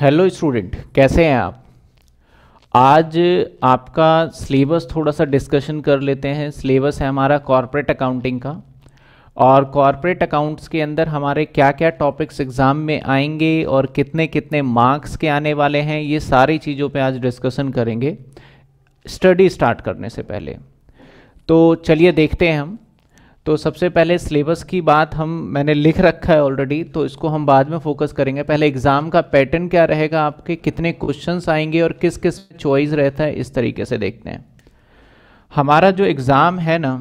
hello student कैसे हैं आप आज आपका सिलेबस थोड़ा सा डिस्कशन कर लेते हैं सिलेबस है हमारा कॉरपोरेट अकाउंटिंग का और कॉरपोरेट अकाउंट्स के अंदर हमारे क्या क्या टॉपिक्स एग्ज़ाम में आएंगे और कितने कितने मार्क्स के आने वाले हैं ये सारी चीज़ों पे आज डिस्कशन करेंगे स्टडी स्टार्ट करने से पहले तो चलिए देखते हैं हम तो सबसे पहले सिलेबस की बात हम मैंने लिख रखा है ऑलरेडी तो इसको हम बाद में फोकस करेंगे पहले एग्ज़ाम का पैटर्न क्या रहेगा आपके कितने क्वेश्चंस आएंगे और किस किस चॉइस रहता है इस तरीके से देखते हैं हमारा जो एग्ज़ाम है ना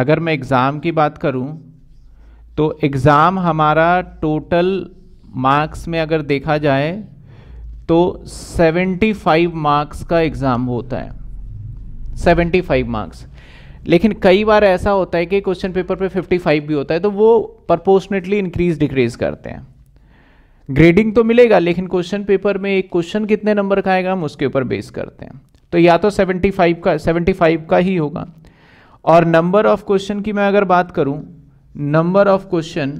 अगर मैं एग्ज़ाम की बात करूं तो एग्ज़ाम हमारा टोटल मार्क्स में अगर देखा जाए तो सेवेंटी मार्क्स का एग्ज़ाम होता है सेवेंटी मार्क्स लेकिन कई बार ऐसा होता है कि क्वेश्चन पेपर पे 55 भी होता है तो वो प्रपोर्शनेटली इंक्रीज डिक्रीज करते हैं ग्रेडिंग तो मिलेगा लेकिन क्वेश्चन पेपर में एक क्वेश्चन कितने नंबर का आएगा हम उसके ऊपर बेस करते हैं तो या तो 75 का 75 का ही होगा और नंबर ऑफ क्वेश्चन की मैं अगर बात करूं number of question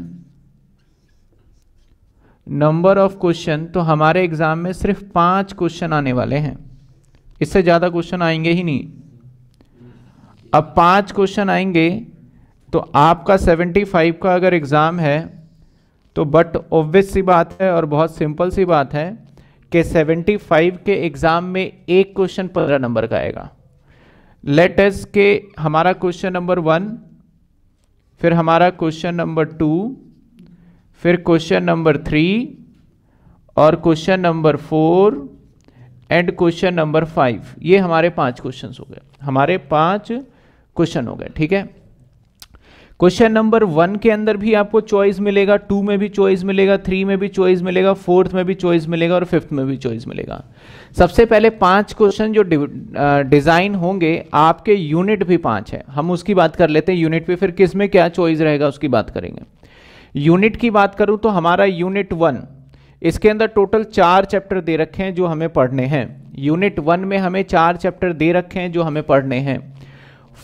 number of question तो हमारे एग्जाम में सिर्फ पांच क्वेश्चन आने वाले हैं इससे ज़्यादा क्वेश्चन आएंगे ही नहीं अब पांच क्वेश्चन आएंगे तो आपका 75 का अगर एग्ज़ाम है तो बट ऑब्वियस सी बात है और बहुत सिंपल सी बात है कि 75 के एग्ज़ाम में एक क्वेश्चन पंद्रह नंबर का आएगा लेट के हमारा क्वेश्चन नंबर वन फिर हमारा क्वेश्चन नंबर टू फिर क्वेश्चन नंबर थ्री और question number four and question number five ये हमारे पांच क्वेश्चंस हो गए हमारे पांच क्वेश्चन हो गए ठीक है क्वेश्चन नंबर वन के अंदर भी आपको चॉइस मिलेगा टू में भी चॉइस मिलेगा थ्री में भी चॉइस मिलेगा फोर्थ में भी चॉइस मिलेगा और फिफ्थ में भी चॉइस मिलेगा सबसे पहले पांच क्वेश्चन जो डिजाइन होंगे आपके यूनिट भी पांच है हम उसकी बात कर लेते हैं यूनिट पे फिर किस में क्या चॉइस रहेगा उसकी बात करेंगे यूनिट की बात करूं तो हमारा यूनिट वन इसके अंदर टोटल चार चैप्टर दे रखे हैं जो हमें पढ़ने हैं यूनिट वन में हमें चार चैप्टर दे रखे हैं जो हमें पढ़ने हैं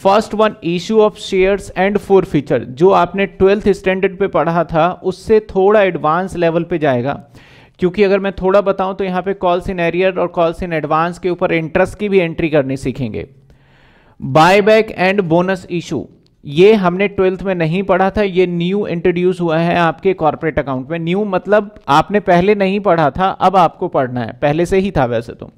first one issue of shares and forfeiture जो आपने ट्वेल्थ स्टैंडर्ड पे पढ़ा था उससे थोड़ा एडवांस लेवल पे जाएगा क्योंकि अगर मैं थोड़ा बताऊं तो यहाँ पे कॉल्स इन एरियर और कॉल्स इन एडवांस के ऊपर इंटरेस्ट की भी एंट्री करनी सीखेंगे buy back and bonus issue ये हमने ट्वेल्थ में नहीं पढ़ा था ये न्यू इंट्रोड्यूस हुआ है आपके कॉरपोरेट अकाउंट में न्यू मतलब आपने पहले नहीं पढ़ा था अब आपको पढ़ना है पहले से ही था वैसे तो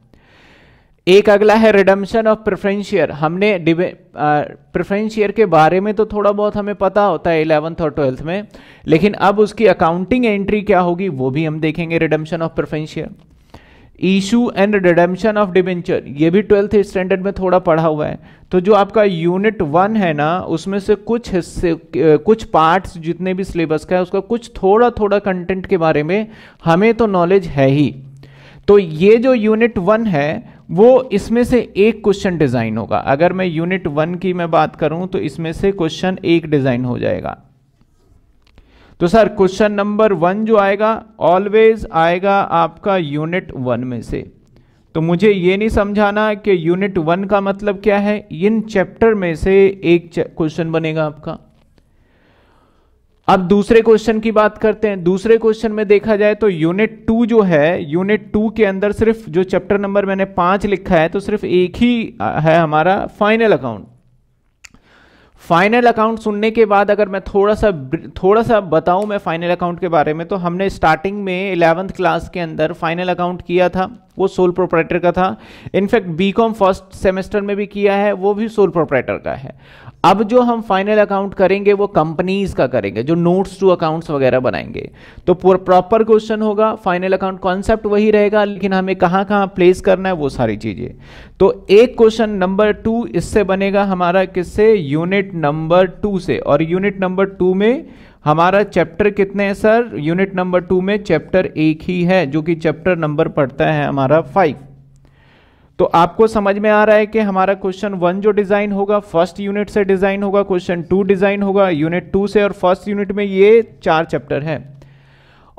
एक अगला है रिडम्शन ऑफ प्रेफरेंस शेयर हमने प्रेफरेंस शेयर के बारे में तो थोड़ा बहुत हमें पता होता है इलेवंथ और ट्वेल्थ में लेकिन अब उसकी अकाउंटिंग एंट्री क्या होगी वो भी हम देखेंगे redemption of preference share and redemption of debenture ये भी ट्वेल्थ स्टैंडर्ड में थोड़ा पढ़ा हुआ है तो जो आपका यूनिट वन है ना उसमें से कुछ हिस्से कुछ पार्ट्स जितने भी सिलेबस का है उसका कुछ थोड़ा थोड़ा कंटेंट के बारे में हमें तो नॉलेज है ही तो ये जो यूनिट वन है वो इसमें से एक क्वेश्चन डिज़ाइन होगा अगर मैं यूनिट वन की मैं बात करूं तो इसमें से क्वेश्चन एक डिज़ाइन हो जाएगा तो सर क्वेश्चन नंबर वन जो आएगा ऑलवेज आएगा आपका यूनिट वन में से तो मुझे ये नहीं समझाना कि यूनिट वन का मतलब क्या है इन चैप्टर में से एक क्वेश्चन बनेगा आपका अब दूसरे क्वेश्चन की बात करते हैं दूसरे क्वेश्चन में देखा जाए तो यूनिट टू जो है यूनिट टू के अंदर सिर्फ जो चैप्टर नंबर मैंने पांच लिखा है तो सिर्फ एक ही है हमारा फाइनल अकाउंट फाइनल अकाउंट सुनने के बाद अगर मैं थोड़ा सा थोड़ा सा बताऊं मैं फाइनल अकाउंट के बारे में तो हमने स्टार्टिंग में इलेवंथ क्लास के अंदर फाइनल अकाउंट किया था वो सोल प्रोपराइटर का था इनफैक्ट बीकॉम फर्स्ट सेमेस्टर में भी किया है वो भी सोल प्रोपराइटर का है अब जो हम फाइनल अकाउंट करेंगे वो कंपनीज का करेंगे जो नोट्स टू अकाउंट्स वगैरह बनाएंगे तो प्रॉपर क्वेश्चन होगा फाइनल अकाउंट कॉन्सेप्ट वही रहेगा लेकिन हमें कहाँ कहाँ प्लेस करना है वो सारी चीजें तो एक क्वेश्चन नंबर टू इससे बनेगा हमारा किससे यूनिट नंबर टू से और यूनिट नंबर टू में हमारा चैप्टर कितने हैं सर यूनिट नंबर टू में चैप्टर एक ही है जो कि चैप्टर नंबर पड़ता है हमारा फाइव तो आपको समझ में आ रहा है कि हमारा क्वेश्चन वन जो डिजाइन होगा फर्स्ट यूनिट से डिजाइन होगा क्वेश्चन टू डिजाइन होगा यूनिट टू से और फर्स्ट यूनिट में ये चार चैप्टर है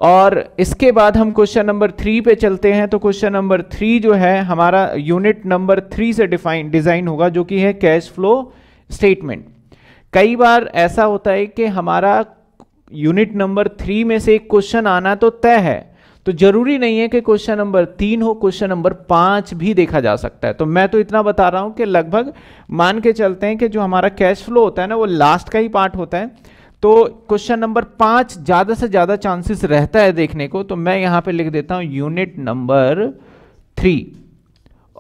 और इसके बाद हम क्वेश्चन नंबर थ्री पे चलते हैं तो क्वेश्चन नंबर थ्री जो है हमारा यूनिट नंबर थ्री से डिफाइन डिजाइन होगा जो कि है कैश फ्लो स्टेटमेंट कई बार ऐसा होता है कि हमारा यूनिट नंबर थ्री में से एक क्वेश्चन आना तो तय है तो जरूरी नहीं है कि क्वेश्चन नंबर तीन हो क्वेश्चन नंबर पांच भी देखा जा सकता है तो मैं तो इतना बता रहा हूं कि लगभग मान के चलते हैं कि जो हमारा कैश फ्लो होता है ना वो लास्ट का ही पार्ट होता है तो क्वेश्चन नंबर पांच ज़्यादा से ज़्यादा चांसेस रहता है देखने को तो मैं यहां पे लिख देता हूं यूनिट नंबर थ्री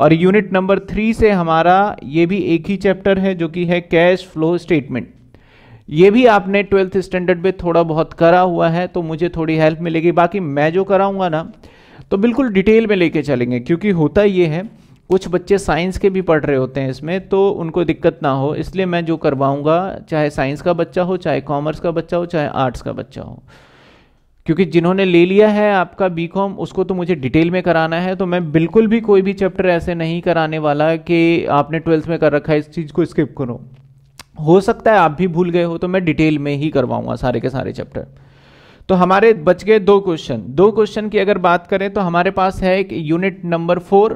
और यूनिट नंबर थ्री से हमारा ये भी एक ही चैप्टर है जो कि है कैश फ्लो स्टेटमेंट ये भी आपने ट्वेल्थ स्टैंडर्ड में थोड़ा बहुत करा हुआ है तो मुझे थोड़ी हेल्प मिलेगी बाकी मैं जो कराऊंगा ना तो बिल्कुल डिटेल में लेके चलेंगे क्योंकि होता ये है कुछ बच्चे साइंस के भी पढ़ रहे होते हैं इसमें तो उनको दिक्कत ना हो इसलिए मैं जो करवाऊंगा चाहे साइंस का बच्चा हो चाहे कॉमर्स का बच्चा हो चाहे आर्ट्स का बच्चा हो क्योंकि जिन्होंने ले लिया है आपका बी कॉम उसको तो मुझे डिटेल में कराना है तो मैं बिल्कुल भी कोई भी चैप्टर ऐसे नहीं कराने वाला कि आपने ट्वेल्थ में कर रखा है इस चीज़ को स्किप करो हो सकता है आप भी भूल गए हो तो मैं डिटेल में ही करवाऊंगा सारे के सारे चैप्टर तो हमारे बच गए दो क्वेश्चन दो क्वेश्चन की अगर बात करें तो हमारे पास है एक यूनिट नंबर फोर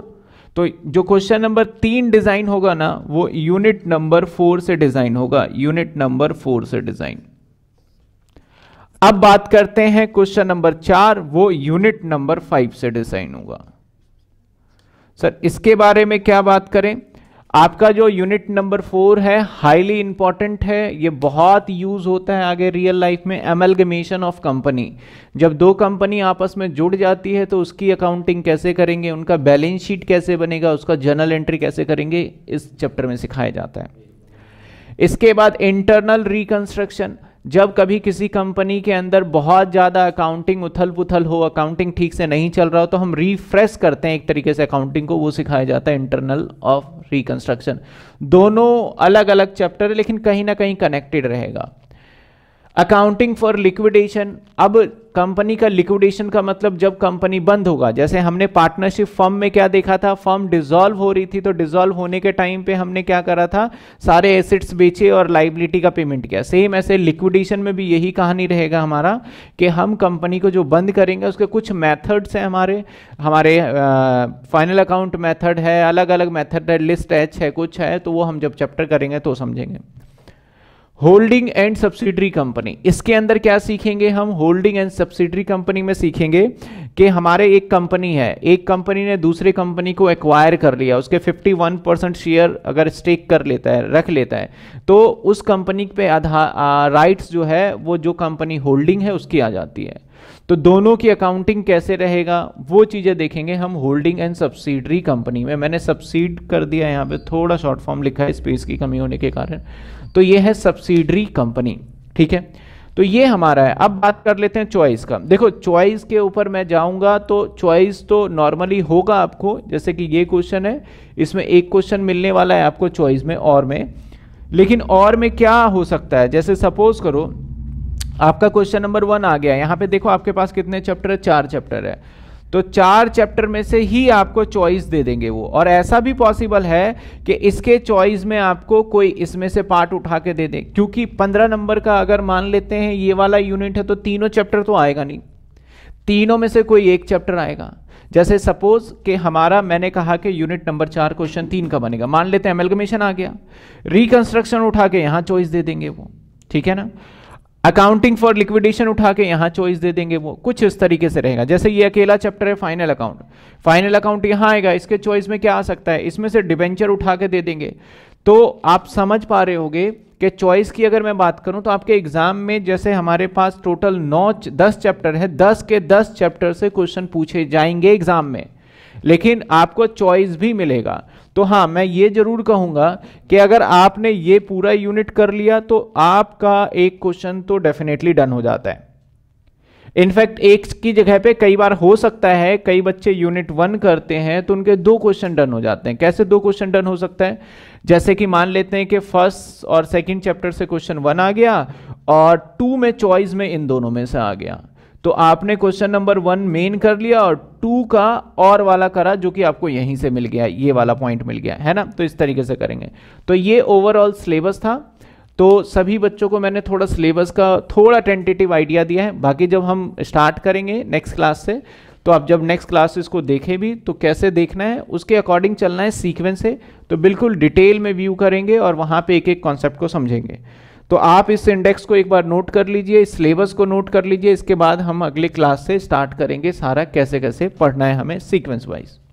तो जो क्वेश्चन नंबर तीन डिजाइन होगा ना वो यूनिट नंबर फोर से डिजाइन होगा यूनिट नंबर फोर से डिजाइन अब बात करते हैं क्वेश्चन नंबर चार वो यूनिट नंबर फाइव से डिजाइन होगा सर इसके बारे में क्या बात करें आपका जो यूनिट नंबर फोर है हाईली इंपॉर्टेंट है ये बहुत यूज होता है आगे रियल लाइफ में एमलगमेशन ऑफ कंपनी जब दो कंपनी आपस में जुड़ जाती है तो उसकी अकाउंटिंग कैसे करेंगे उनका बैलेंस शीट कैसे बनेगा उसका जर्नल एंट्री कैसे करेंगे इस चैप्टर में सिखाया जाता है इसके बाद इंटरनल रिकंस्ट्रक्शन जब कभी किसी कंपनी के अंदर बहुत ज़्यादा अकाउंटिंग उथल पुथल हो अकाउंटिंग ठीक से नहीं चल रहा हो तो हम रिफ्रेश करते हैं एक तरीके से अकाउंटिंग को वो सिखाया जाता है इंटरनल ऑफ रिकंस्ट्रक्शन दोनों अलग अलग चैप्टर लेकिन कहीं ना कहीं कनेक्टेड रहेगा अकाउंटिंग फॉर लिक्विडेशन अब कंपनी का लिक्विडेशन का मतलब जब कंपनी बंद होगा जैसे हमने पार्टनरशिप फर्म में क्या देखा था फर्म डिसॉल्व हो रही थी तो डिसॉल्व होने के टाइम पे हमने क्या करा था सारे एसेट्स बेचे और लाइबिलिटी का पेमेंट किया सेम ऐसे लिक्विडेशन में भी यही कहानी रहेगा हमारा कि हम कंपनी को जो बंद करेंगे उसके कुछ मैथड्स हैं हमारे हमारे फाइनल अकाउंट मैथड है अलग अलग मैथड है लिस्ट एच है कुछ है तो वो हम जब चैप्टर करेंगे तो समझेंगे होल्डिंग एंड सब्सिडरी कंपनी इसके अंदर क्या सीखेंगे हम होल्डिंग एंड सब्सिडरी कंपनी में सीखेंगे कि हमारे एक कंपनी है एक कंपनी ने दूसरे कंपनी को एक्वायर कर लिया उसके 51 परसेंट शेयर अगर स्टेक कर लेता है रख लेता है तो उस कंपनी पे आधार राइट्स जो है वो जो कंपनी होल्डिंग है उसकी आ जाती है तो दोनों की अकाउंटिंग कैसे रहेगा वो चीज़ें देखेंगे हम होल्डिंग एंड सब्सिडरी कंपनी में मैंने सब्सिड कर दिया यहां पे थोड़ा शॉर्ट फॉर्म लिखा है स्पेस की कमी होने के कारण तो ये है सब्सिडरी कंपनी ठीक है तो ये हमारा है अब बात कर लेते हैं चॉइस का देखो चॉइस के ऊपर मैं जाऊंगा तो चॉइस तो नॉर्मली होगा आपको जैसे कि ये क्वेश्चन है इसमें एक क्वेश्चन मिलने वाला है आपको चॉइस में और में लेकिन और में क्या हो सकता है जैसे सपोज करो आपका क्वेश्चन नंबर वन आ गया यहाँ पे देखो आपके पास कितने चैप्टर है चार चैप्टर है तो चार चैप्टर में से ही आपको चॉइस दे देंगे वो और ऐसा भी पॉसिबल है कि इसके चॉइस में आपको कोई इसमें से पार्ट उठा के दे दे क्योंकि पंद्रह नंबर का अगर मान लेते हैं ये वाला यूनिट है तो तीनों चैप्टर तो आएगा नहीं तीनों में से कोई एक चैप्टर आएगा जैसे सपोज कि हमारा मैंने कहा कि यूनिट नंबर चार क्वेश्चन तीन का बनेगा मान लेते हैं एमलगमेशन आ गया रिकंस्ट्रक्शन उठा के यहाँ चॉइस दे देंगे वो ठीक है ना अकाउंटिंग फॉर लिक्विडेशन उठा के यहाँ चॉइस दे देंगे वो कुछ इस तरीके से रहेगा जैसे ये अकेला चैप्टर है फाइनल अकाउंट फाइनल अकाउंट यहाँ आएगा इसके चॉइस में क्या आ सकता है इसमें से डिबेंचर उठा के दे देंगे तो आप समझ पा रहे होगे कि चॉइस की अगर मैं बात करूं तो आपके एग्जाम में जैसे हमारे पास टोटल नौ दस चैप्टर है दस के दस चैप्टर से क्वेश्चन पूछे जाएंगे एग्जाम में लेकिन आपको चॉइस भी मिलेगा तो हाँ मैं ये जरूर कहूंगा कि अगर आपने ये पूरा यूनिट कर लिया तो आपका एक क्वेश्चन तो डेफिनेटली डन हो जाता है इनफैक्ट एक की जगह पे कई बार हो सकता है कई बच्चे यूनिट वन करते हैं तो उनके दो क्वेश्चन डन हो जाते हैं कैसे दो क्वेश्चन डन हो सकता है जैसे कि मान लेते हैं कि फर्स्ट और सेकंड चैप्टर से क्वेश्चन वन आ गया और टू में चॉइस में इन दोनों में से आ गया तो आपने क्वेश्चन नंबर वन मेन कर लिया और टू का और वाला करा जो कि आपको यहीं से मिल गया ये वाला पॉइंट मिल गया है ना तो इस तरीके से करेंगे तो ये ओवरऑल सिलेबस था तो सभी बच्चों को मैंने थोड़ा सिलेबस का थोड़ा टेंटेटिव आइडिया दिया है बाकी जब हम स्टार्ट करेंगे नेक्स्ट क्लास से तो आप जब नेक्स्ट क्लासेस को देखें भी तो कैसे देखना है उसके अकॉर्डिंग चलना है सीक्वेंस से तो बिल्कुल डिटेल में व्यू करेंगे और वहाँ पे एक एक कॉन्सेप्ट को समझेंगे तो आप इस इंडेक्स को एक बार नोट कर लीजिए इस सिलेबस को नोट कर लीजिए इसके बाद हम अगले क्लास से स्टार्ट करेंगे सारा कैसे कैसे पढ़ना है हमें सीक्वेंस वाइज